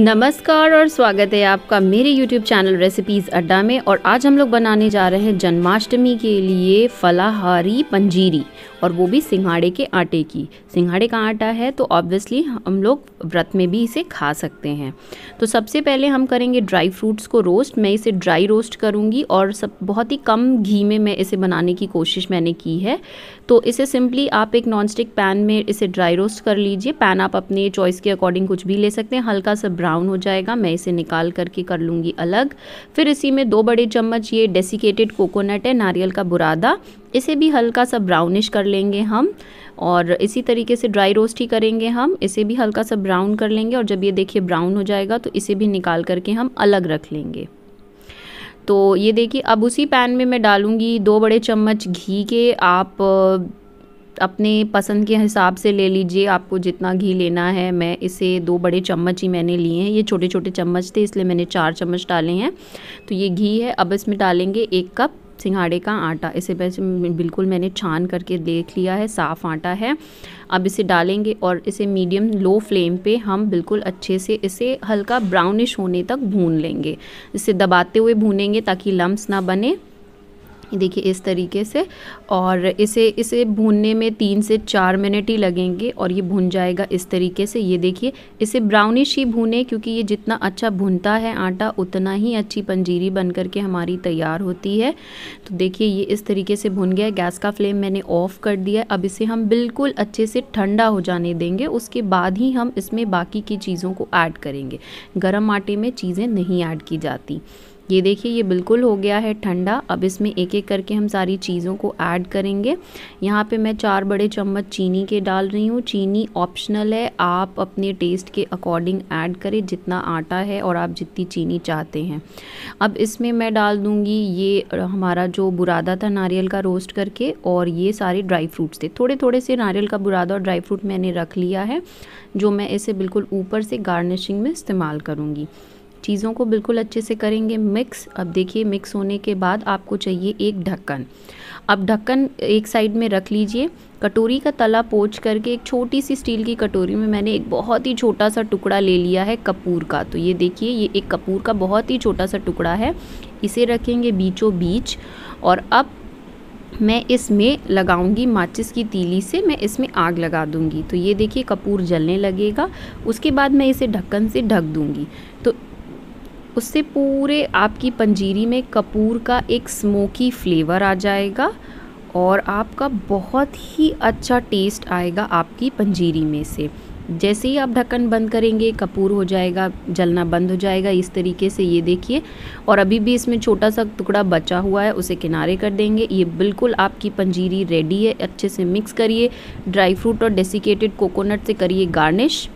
नमस्कार और स्वागत है आपका मेरे YouTube चैनल रेसिपीज़ अड्डा में और आज हम लोग बनाने जा रहे हैं जन्माष्टमी के लिए फलाहारी पंजीरी और वो भी सिंघाड़े के आटे की सिंघाड़े का आटा है तो ऑब्वियसली हम लोग व्रत में भी इसे खा सकते हैं तो सबसे पहले हम करेंगे ड्राई फ्रूट्स को रोस्ट मैं इसे ड्राई रोस्ट करूँगी और सब बहुत ही कम घी में मैं इसे बनाने की कोशिश मैंने की है तो इसे सिंपली आप एक नॉन पैन में इसे ड्राई रोस्ट कर लीजिए पैन आप अपने चॉइस के अकॉर्डिंग कुछ भी ले सकते हैं हल्का सा ब्राउन हो जाएगा मैं इसे निकाल करके कर लूँगी अलग फिर इसी में दो बड़े चम्मच ये डेसिकेटेड कोकोनट है नारियल का बुरादा इसे भी हल्का सा ब्राउनिश कर लेंगे हम और इसी तरीके से ड्राई रोस्ट ही करेंगे हम इसे भी हल्का सा ब्राउन कर लेंगे और जब ये देखिए ब्राउन हो जाएगा तो इसे भी निकाल करके हम अलग रख लेंगे तो ये देखिए अब उसी पैन में मैं डालूँगी दो बड़े चम्मच घी के आप अपने पसंद के हिसाब से ले लीजिए आपको जितना घी लेना है मैं इसे दो बड़े चम्मच ही मैंने लिए हैं ये छोटे छोटे चम्मच थे इसलिए मैंने चार चम्मच डाले हैं तो ये घी है अब इसमें डालेंगे एक कप सिंघाड़े का आटा इसे वैसे बिल्कुल मैंने छान करके देख लिया है साफ़ आटा है अब इसे डालेंगे और इसे मीडियम लो फ्लेम पे हम बिल्कुल अच्छे से इसे हल्का ब्राउनिश होने तक भून लेंगे इसे दबाते हुए भूनेंगे ताकि लम्स ना बने देखिए इस तरीके से और इसे इसे भूनने में तीन से चार मिनट ही लगेंगे और ये भुन जाएगा इस तरीके से ये देखिए इसे ब्राउनिश ही भूने क्योंकि ये जितना अच्छा भुनता है आटा उतना ही अच्छी पंजीरी बन करके हमारी तैयार होती है तो देखिए ये इस तरीके से भुन गया गैस का फ्लेम मैंने ऑफ़ कर दिया अब इसे हम बिल्कुल अच्छे से ठंडा हो जाने देंगे उसके बाद ही हम इसमें बाकी की चीज़ों को ऐड करेंगे गर्म आटे में चीज़ें नहीं ऐड की जाती ये देखिए ये बिल्कुल हो गया है ठंडा अब इसमें एक एक करके हम सारी चीज़ों को ऐड करेंगे यहाँ पे मैं चार बड़े चम्मच चीनी के डाल रही हूँ चीनी ऑप्शनल है आप अपने टेस्ट के अकॉर्डिंग ऐड करें जितना आटा है और आप जितनी चीनी चाहते हैं अब इसमें मैं डाल दूँगी ये हमारा जो बुरादा था नारियल का रोस्ट करके और ये सारे ड्राई फ्रूट्स थे थोड़े थोड़े से नारियल का बुरादा और ड्राई फ्रूट मैंने रख लिया है जो मैं इसे बिल्कुल ऊपर से गार्निशिंग में इस्तेमाल करूँगी चीज़ों को बिल्कुल अच्छे से करेंगे मिक्स अब देखिए मिक्स होने के बाद आपको चाहिए एक ढक्कन अब ढक्कन एक साइड में रख लीजिए कटोरी का तला पोच करके एक छोटी सी स्टील की कटोरी में मैंने एक बहुत ही छोटा सा टुकड़ा ले लिया है कपूर का तो ये देखिए ये एक कपूर का बहुत ही छोटा सा टुकड़ा है इसे रखेंगे बीचों बीच और अब मैं इसमें लगाऊंगी माचिस की तीली से मैं इसमें आग लगा दूंगी तो ये देखिए कपूर जलने लगेगा उसके बाद मैं इसे ढक्कन से ढक दूंगी तो उससे पूरे आपकी पंजीरी में कपूर का एक स्मोकी फ्लेवर आ जाएगा और आपका बहुत ही अच्छा टेस्ट आएगा आपकी पंजीरी में से जैसे ही आप ढक्कन बंद करेंगे कपूर हो जाएगा जलना बंद हो जाएगा इस तरीके से ये देखिए और अभी भी इसमें छोटा सा टुकड़ा बचा हुआ है उसे किनारे कर देंगे ये बिल्कुल आपकी पंजीरी रेडी है अच्छे से मिक्स करिए ड्राई फ्रूट और डेसिकेटेड कोकोनट से करिए गार्निश